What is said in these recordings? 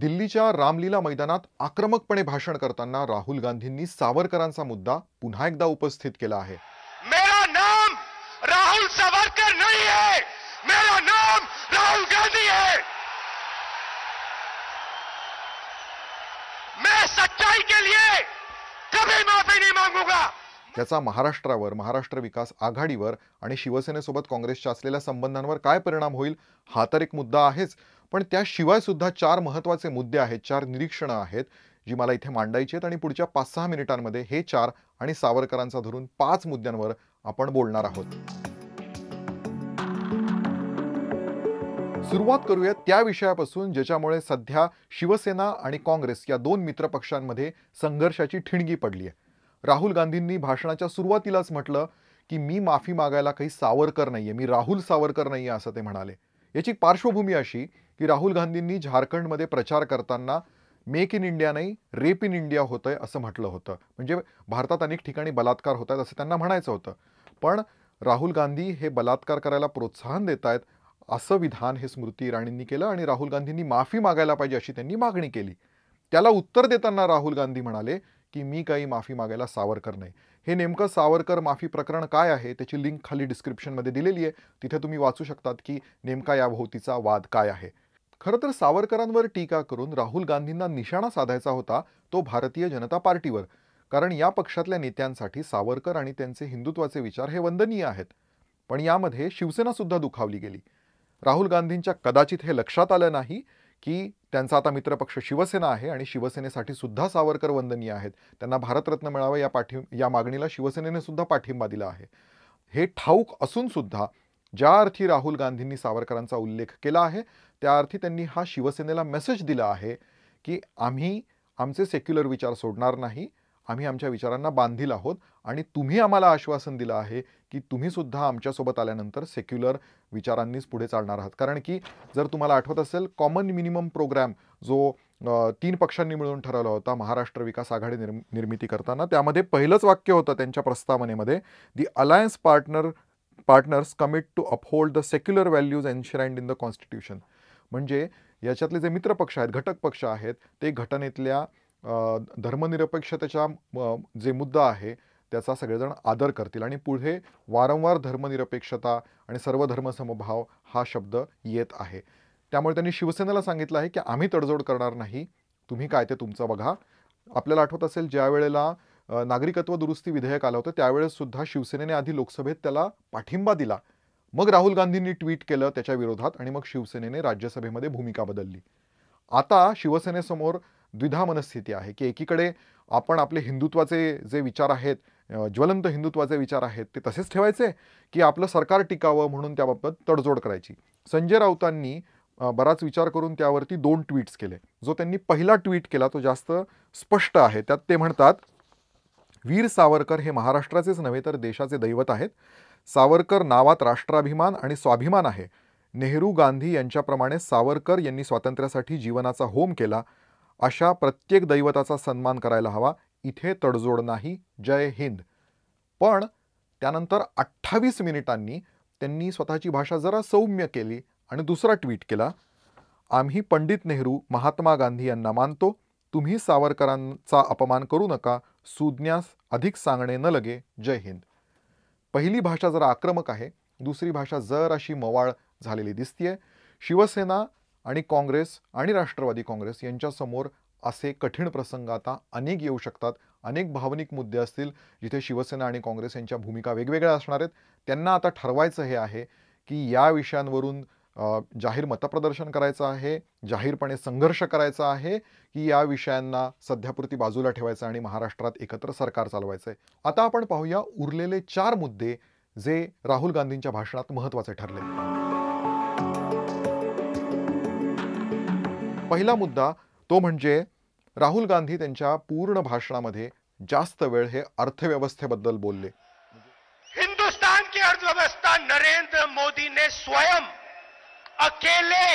दिल्लीच्या रामलीला मैदानात आक्रमकपणे भाषण करताना राहुल गांधींनी सावरकरांचा मुद्दा पुन्हा एकदा उपस्थित केला आहे मेरा नाम राहुल सावरकर मेरा नाम राहुल गांधी मैं सच्चाई के लिए कभी माफी नहीं मांगूंगा त्याचा महाराष्ट्रावर महाराष्ट्र विकास आघाडीवर आणि शिवसेनेसोबत काँग्रेसच्या असलेल्या संबंधांवर काय परिणाम होईल हा तर एक मुद्दा आहेच पण त्याशिवाय सुद्धा चार महत्वाचे मुद्दे आहेत चार निरीक्षणं आहेत जी मला इथे मांडायची आहेत आणि पुढच्या पाच सहा मिनिटांमध्ये हे चार आणि सावरकरांचा धरून पाच मुद्द्यांवर आपण बोलणार आहोत सुरुवात करूया त्या विषयापासून ज्याच्यामुळे सध्या शिवसेना आणि काँग्रेस या दोन मित्रपक्षांमध्ये संघर्षाची ठिणगी पडली आहे राहुल गांधींनी भाषणाच्या सुरुवातीलाच म्हटलं की मी माफी मागायला काही सावरकर नाही मी राहुल सावरकर नाही आहे असं ते म्हणाले याची पार्श्वभूमी अशी की राहुल गांधींनी झारखंडमध्ये प्रचार करताना मेक इन इंडिया नाही रेप इन इंडिया होतंय असं म्हटलं होतं म्हणजे भारतात अनेक ठिकाणी बलात्कार होत आहेत असं त्यांना म्हणायचं होतं पण राहुल गांधी हे बलात्कार करायला प्रोत्साहन देत आहेत असं विधान हे स्मृती इराणींनी केलं आणि राहुल गांधींनी माफी मागायला पाहिजे अशी त्यांनी मागणी केली त्याला उत्तर देताना राहुल गांधी म्हणाले की मी काही माफी मागायला सावरकर नाही हे नेमकं सावरकर माफी प्रकरण काय आहे त्याची लिंक खाली डिस्क्रिप्शनमध्ये दिलेली आहे तिथे तुम्ही वाचू शकतात की नेमका याभोवतीचा वाद काय आहे खरं तर सावरकरांवर टीका करून राहुल गांधींना निशाणा साधायचा होता तो भारतीय जनता पार्टीवर कारण या पक्षातल्या नेत्यांसाठी सावरकर आणि त्यांचे हिंदुत्वाचे विचार हे वंदनीय आहेत पण यामध्ये शिवसेनासुद्धा दुखावली गेली राहुल गांधींच्या कदाचित हे लक्षात आलं नाही की त्यांचा आता मित्रपक्ष शिवसेना आहे आणि शिवसेनेसाठी सुद्धा सावरकर वंदनीय आहेत त्यांना भारतरत्न मिळावं या पाठी या मागणीला शिवसेनेने सुद्धा पाठिंबा दिला आहे हे ठाऊक असूनसुद्धा ज्या अर्थी राहुल गांधींनी सावरकरांचा उल्लेख केला आहे त्या अर्थी त्यांनी हा शिवसेनेला मेसेज दिला आहे की आम्ही आमचे सेक्युलर विचार सोडणार नाही आम्ही आमच्या विचारांना बांधील आहोत आणि तुम्ही आम्हाला आश्वासन दिलं आहे की तुम्ही सुद्धा आमच्यासोबत आल्यानंतर सेक्युलर विचारांनीच पुढे चालणार आहात कारण की जर तुम्हाला आठवत असेल कॉमन मिनिमम प्रोग्रॅम जो तीन पक्षांनी मिळून ठरवला होता महाराष्ट्र विकास आघाडी निर्म निर्मिती करताना त्यामध्ये पहिलंच वाक्य होतं त्यांच्या प्रस्तावनेमध्ये the alliance partner partners commit to uphold the secular values enshrined in the constitution म्हणजे याच्यातले जे मित्रपक्ष आहेत घटक पक्ष आहेत ते घटनेतल्या धर्मनिरपेक्षतेच्या जे मुद्दा आहे त्याचा सगळेजण आदर करतील आणि पुढे वारंवार धर्मनिरपेक्षता आणि सर्व धर्मसमभाव हा शब्द येत आहे त्यामुळे त्यांनी शिवसेनेला सांगितलं आहे की आम्ही तडजोड करणार नाही तुम्ही काय ते तुमचं बघा आपल्याला आठवत असेल ज्या वेळेला नागरिकत्व दुरुस्ती विधेयक आलं होतं त्यावेळेस सुद्धा शिवसेनेने आधी लोकसभेत त्याला पाठिंबा दिला मग राहुल गांधींनी ट्विट केलं त्याच्या विरोधात आणि मग शिवसेनेने राज्यसभेमध्ये भूमिका बदलली आता शिवसेनेसमोर द्विधा मनस्थिती आहे की एकीकडे आपण आपले हिंदुत्वाचे जे विचार आहेत ज्वलंत हिंदुत्वाचे विचार आहेत ते तसेच ठेवायचे की आपलं सरकार टिकावं म्हणून त्याबाबत तडजोड करायची संजय राऊतांनी बराच विचार करून त्यावरती दोन ट्विट्स केले जो त्यांनी पहिला ट्विट केला तो जास्त स्पष्ट आहे त्यात ते म्हणतात वीर सावरकर हे महाराष्ट्राचेच नव्हे तर देशाचे दैवत आहेत सावरकर नावात राष्ट्राभिमान आणि स्वाभिमान आहे नेहरू गांधी यांच्याप्रमाणे सावरकर यांनी स्वातंत्र्यासाठी जीवनाचा होम केला अशा प्रत्येक दैवताचा सन्मान करायला हवा इथे तडजोड नाही जय हिंद पण त्यानंतर अठ्ठावीस मिनिटांनी त्यांनी स्वतःची भाषा जरा सौम्य केली आणि दुसरा ट्विट केला आम्ही पंडित नेहरू महात्मा गांधी यांना मानतो तुम्ही सावरकरांचा अपमान करू नका सुज्ञास अधिक सांगणे न लगे जय हिंद पहिली भाषा जरा आक्रमक आहे दुसरी भाषा जर अशी मवाळ झालेली दिसतीये शिवसेना आणि काँग्रेस आणि राष्ट्रवादी काँग्रेस यांच्यासमोर असे कठीण प्रसंग आता अनेक येऊ शकतात अनेक भावनिक मुद्दे असतील जिथे शिवसेना आणि काँग्रेस यांच्या भूमिका वेगवेगळ्या असणार आहेत त्यांना आता ठरवायचं हे आहे की या विषयांवरून जाहीर मतप्रदर्शन करायचं आहे जाहीरपणे संघर्ष करायचा आहे की या विषयांना सध्यापुरती बाजूला ठेवायचं आणि महाराष्ट्रात एकत्र सरकार चालवायचं आहे आता आपण पाहूया उरलेले चार मुद्दे जे राहुल गांधींच्या भाषणात महत्त्वाचे ठरले पहिला मुद्दा तो म्हणजे राहुल गांधी त्यांच्या पूर्ण भाषणामध्ये जास्त वेळ हे अर्थव्यवस्थेबद्दल बोलले हिंदुस्तान की अर्थव्यवस्था नरेंद्र मोदी ने स्वयं अकेले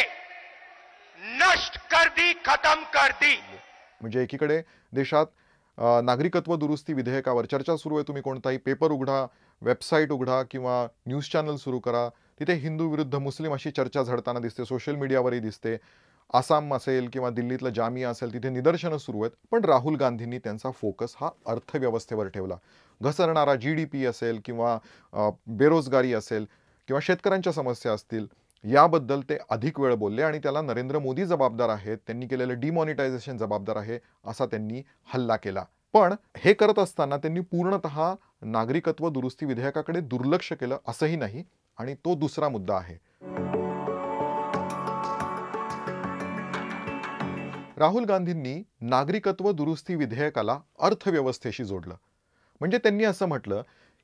नष्ट कर दी खतम कर दी म्हणजे एकीकडे देशात नागरिकत्व दुरुस्ती विधेयकावर चर्चा सुरू आहे तुम्ही कोणताही पेपर उघडा वेबसाईट उघडा किंवा न्यूज चॅनल सुरू करा तिथे हिंदू विरुद्ध मुस्लिम अशी चर्चा झडताना दिसते सोशल मीडियावरही दिसते आसाम असेल किंवा दिल्लीतलं जामिया असेल तिथे निदर्शनं सुरू आहेत पण राहुल गांधींनी त्यांचा फोकस हा अर्थव्यवस्थेवर ठेवला घसरणारा जी डी पी असेल किंवा बेरोजगारी असेल किंवा शेतकऱ्यांच्या समस्या असतील याबद्दल ते अधिक वेळ बोलले आणि त्याला नरेंद्र मोदी जबाबदार आहेत त्यांनी केलेलं डिमॉनिटायझेशन जबाबदार आहे असा त्यांनी हल्ला केला पण हे करत असताना त्यांनी पूर्णतः नागरिकत्व दुरुस्ती विधेयकाकडे दुर्लक्ष केलं असंही नाही आणि तो दुसरा मुद्दा आहे राहुल गांधींनी नागरिकत्व दुरुस्ती विधेयकाला अर्थव्यवस्थेशी जोडलं म्हणजे त्यांनी असं म्हटलं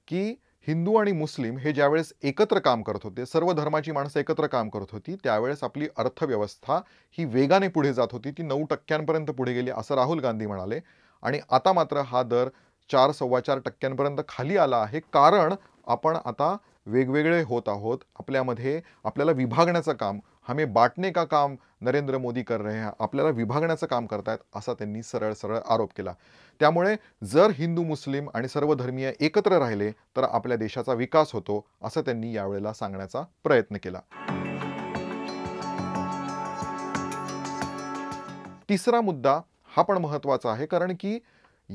की हिंदू आणि मुस्लिम हे ज्यावेळेस एकत्र काम करत होते सर्व धर्माची माणसं एकत्र काम करत होती त्यावेळेस आपली अर्थव्यवस्था ही वेगाने पुढे जात होती ती नऊ टक्क्यांपर्यंत पुढे गेली असं राहुल गांधी म्हणाले आणि आता मात्र हा दर चार सव्वा चार टक्क्यांपर्यंत खाली आला आहे कारण आपण आता वेगवेगळे होत आहोत आपल्यामध्ये आपल्याला विभागण्याचं काम हमें बांटने का काम नरेंद्र मोदी कर रहे हैं आपल्याला विभागण्याचं काम करतायत असा त्यांनी सरळ सरळ आरोप केला त्यामुळे जर हिंदू मुस्लिम आणि सर्व एकत्र राहिले तर आपल्या देशाचा विकास होतो असं त्यांनी यावेळेला सांगण्याचा प्रयत्न केला तिसरा मुद्दा हा पण महत्त्वाचा आहे कारण की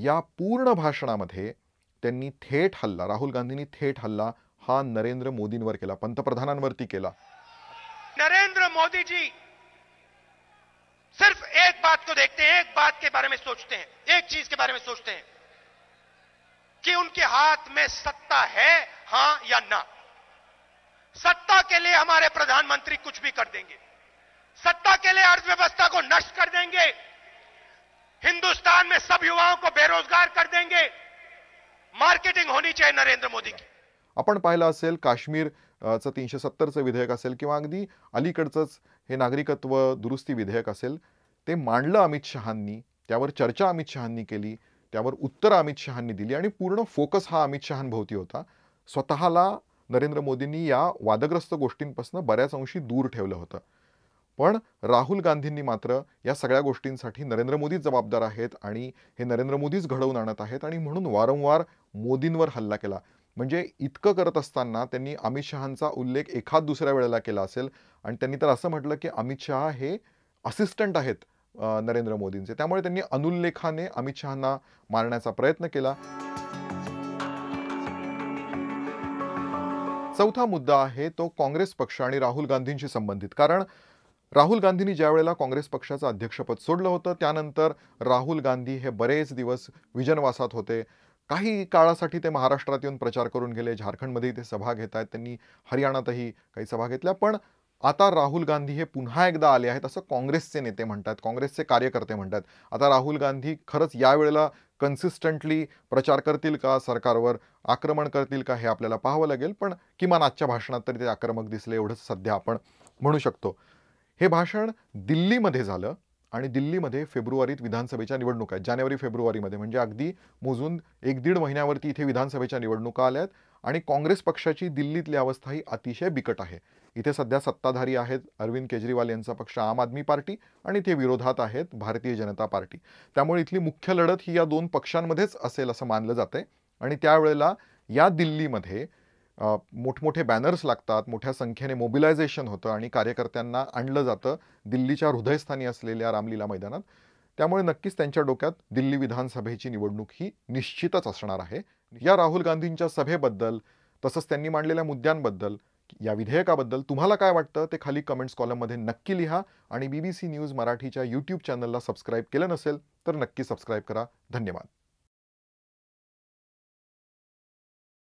या पूर्ण भाषणामध्ये त्यांनी थेट हल्ला राहुल गांधींनी थेट हल्ला हा नरेंद्र मोदींवर केला पंतप्रधानांवरती केला मोदी जी सिर्फ एक बात को देखते हैं एक बात के बारे में सोचते हैं एक चीज के बारे में सोचते हैं कि उनके हाथ में सत्ता है हां या ना सत्ता के लिए हमारे प्रधानमंत्री कुछ भी कर देंगे सत्ता के लिए अर्थव्यवस्था को नष्ट कर देंगे हिंदुस्तान में सब युवाओं को बेरोजगार कर देंगे मार्केटिंग होनी चाहिए नरेंद्र मोदी की अपन पहला सेल काश्मीर चं तीनशे सत्तरचं विधेयक असेल किंवा अगदी अलीकडचंच हे नागरिकत्व दुरुस्ती विधेयक असेल ते मांडलं अमित शहांनी त्यावर चर्चा अमित शहांनी केली त्यावर उत्तर अमित शहांनी दिली आणि पूर्ण फोकस हा अमित शहांभोवती होता स्वतःला नरेंद्र मोदींनी या वादग्रस्त गोष्टींपासून बऱ्याच अंशी दूर ठेवलं होतं पण राहुल गांधींनी मात्र या सगळ्या गोष्टींसाठी नरेंद्र मोदीच जबाबदार आहेत आणि हे नरेंद्र मोदीच घडवून आणत आहेत आणि म्हणून वारंवार मोदींवर हल्ला केला म्हणजे इतकं करत असताना त्यांनी अमित शहाचा उल्लेख एखाद दुसऱ्या वेळेला केला असेल आणि त्यांनी तर असं म्हटलं की अमित शहा हे असिस्टंट आहेत नरेंद्र मोदींचे त्यामुळे त्यांनी अनुल्लेखाने अमित शहांना मारण्याचा प्रयत्न केला चौथा मुद्दा आहे तो काँग्रेस पक्ष आणि राहुल गांधींशी संबंधित कारण राहुल गांधींनी ज्या वेळेला काँग्रेस पक्षाचं अध्यक्षपद सोडलं होतं त्यानंतर राहुल गांधी हे बरेच दिवस विजनवासात होते काही काळासाठी ते महाराष्ट्रात येऊन प्रचार करून गेले झारखंडमध्येही ते सभा घेत आहेत त्यांनी हरियाणातही काही सभा घेतल्या पण आता राहुल गांधी हे पुन्हा एकदा आले आहेत असं काँग्रेसचे नेते म्हणतात काँग्रेसचे कार्यकर्ते म्हणतात आता राहुल गांधी खरंच यावेळेला कन्सिस्टंटली प्रचार करतील का सरकारवर आक्रमण करतील का हे आपल्याला पाहावं लागेल पण किमान आजच्या भाषणात तरी ते आक्रमक दिसले एवढंच सध्या आपण म्हणू शकतो हे भाषण दिल्लीमध्ये झालं आणि दिल्लीमध्ये फेब्रुवारीत विधानसभेच्या निवडणुका आहेत जानेवारी फेब्रुवारीमध्ये म्हणजे अगदी मोजून एक दीड महिन्यावरती इथे विधानसभेच्या निवडणुका आल्या आहेत आणि काँग्रेस पक्षाची दिल्लीतली अवस्था ही अतिशय बिकट आहे इथे सध्या सत्ताधारी आहेत अरविंद केजरीवाल यांचा पक्ष आम आदमी पार्टी आणि ते विरोधात आहेत भारतीय जनता पार्टी त्यामुळे इथली मुख्य लढत ही या दोन पक्षांमध्येच असेल असं मानलं जातं आणि त्यावेळेला या दिल्लीमध्ये मोठमोठे बॅनर्स लागतात मोठ्या संख्येने मोबिलायझेशन होतं आणि कार्यकर्त्यांना आणलं जातं दिल्लीच्या हृदयस्थानी असलेल्या रामलीला मैदानात त्यामुळे नक्कीच त्यांच्या डोक्यात दिल्ली विधानसभेची निवडणूक ही निश्चितच असणार आहे या राहुल गांधींच्या सभेबद्दल तसंच त्यांनी मांडलेल्या मुद्द्यांबद्दल या विधेयकाबद्दल तुम्हाला काय वाटतं ते खाली कमेंट्स कॉलममध्ये नक्की लिहा आणि बी बी सी न्यूज मराठीच्या यूट्यूब चॅनलला सबस्क्राईब केलं नसेल तर नक्की सबस्क्राईब करा धन्यवाद